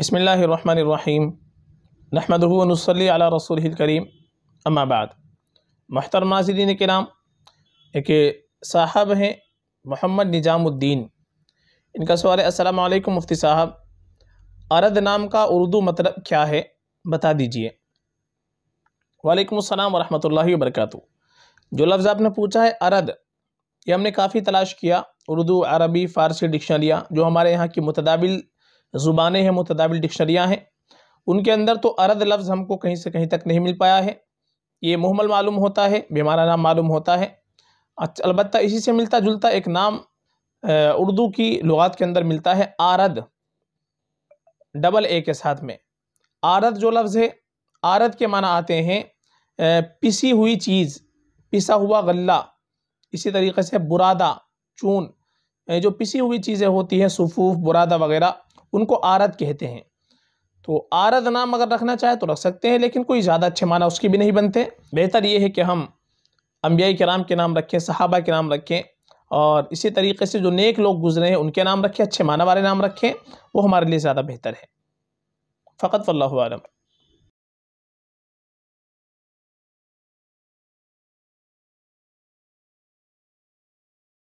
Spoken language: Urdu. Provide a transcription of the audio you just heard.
بسم اللہ الرحمن الرحیم نحمد و نصلی علی رسول الکریم اما بعد محترم ناظرین کرام ایک صاحب ہیں محمد نجام الدین ان کا سوال ہے السلام علیکم مفتی صاحب ارد نام کا اردو مطلب کیا ہے بتا دیجئے وعلیکم السلام ورحمۃ اللہ وبرکاتہ جو لفظ آپ نے پوچھا ہے ارد یہ ہم نے کافی تلاش کیا اردو عربی فارسی ڈکشنریاں جو ہمارے یہاں کی متدابل زبانیں ہیں متدابل ڈکشنریاں ہیں ان کے اندر تو ارد لفظ ہم کو کہیں سے کہیں تک نہیں مل پایا ہے یہ محمل معلوم ہوتا ہے بیمارہ نام معلوم ہوتا ہے البتہ اسی سے ملتا جلتا ایک نام اردو کی لغات کے اندر ملتا ہے آرد ڈبل اے کے ساتھ میں آرد جو لفظ ہے آرد کے معنی آتے ہیں پسی ہوئی چیز پسا ہوا غلہ اسی طریقے سے برادہ چون جو پسی ہوئی چیزیں ہوتی ہیں صفوف برادہ وغیرہ ان کو آرد کہتے ہیں تو آرد نام اگر رکھنا چاہے تو رکھ سکتے ہیں لیکن کوئی زیادہ اچھے معنی اس کی بھی نہیں بنتے بہتر یہ ہے کہ ہم انبیاء کرام کے نام رکھیں صحابہ کے نام رکھیں اور اسی طریقے سے جو نیک لوگ گزرے ہیں ان کے نام رکھیں اچھے معنی والے نام رکھیں وہ ہمارے لیے زیادہ بہتر ہے فقط واللہ عالم